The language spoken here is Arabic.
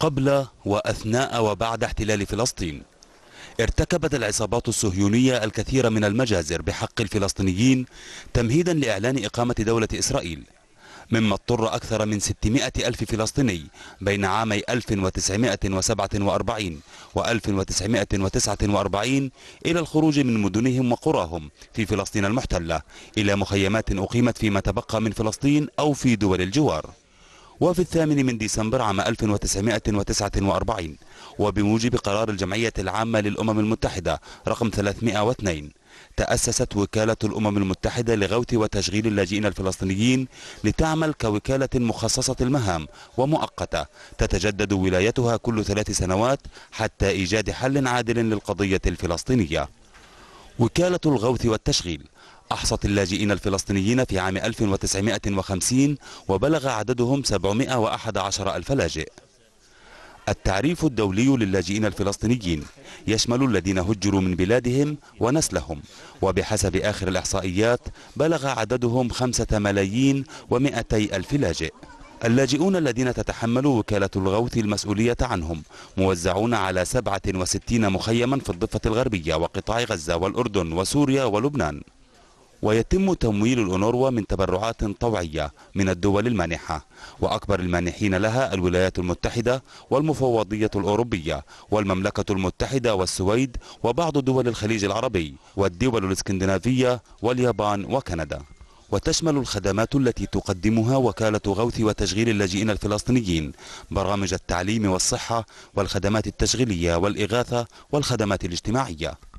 قبل وأثناء وبعد احتلال فلسطين ارتكبت العصابات الصهيونية الكثير من المجازر بحق الفلسطينيين تمهيدا لإعلان إقامة دولة إسرائيل مما اضطر أكثر من 600 ألف فلسطيني بين عامي 1947 و 1949 إلى الخروج من مدنهم وقراهم في فلسطين المحتلة إلى مخيمات أقيمت فيما تبقى من فلسطين أو في دول الجوار وفي الثامن من ديسمبر عام 1949 وبموجب قرار الجمعية العامة للأمم المتحدة رقم 302 تأسست وكالة الأمم المتحدة لغوث وتشغيل اللاجئين الفلسطينيين لتعمل كوكالة مخصصة المهام ومؤقتة تتجدد ولايتها كل ثلاث سنوات حتى إيجاد حل عادل للقضية الفلسطينية وكالة الغوث والتشغيل أحصت اللاجئين الفلسطينيين في عام 1950 وبلغ عددهم 711 ألف لاجئ التعريف الدولي للاجئين الفلسطينيين يشمل الذين هجروا من بلادهم ونسلهم وبحسب آخر الإحصائيات بلغ عددهم 5 ملايين و200 ألف لاجئ اللاجئون الذين تتحمل وكالة الغوث المسؤولية عنهم موزعون على 67 مخيما في الضفة الغربية وقطاع غزة والأردن وسوريا ولبنان ويتم تمويل الأونروا من تبرعات طوعية من الدول المانحة وأكبر المانحين لها الولايات المتحدة والمفوضية الأوروبية والمملكة المتحدة والسويد وبعض دول الخليج العربي والدول الاسكندنافية واليابان وكندا وتشمل الخدمات التي تقدمها وكالة غوث وتشغيل اللاجئين الفلسطينيين برامج التعليم والصحة والخدمات التشغيلية والإغاثة والخدمات الاجتماعية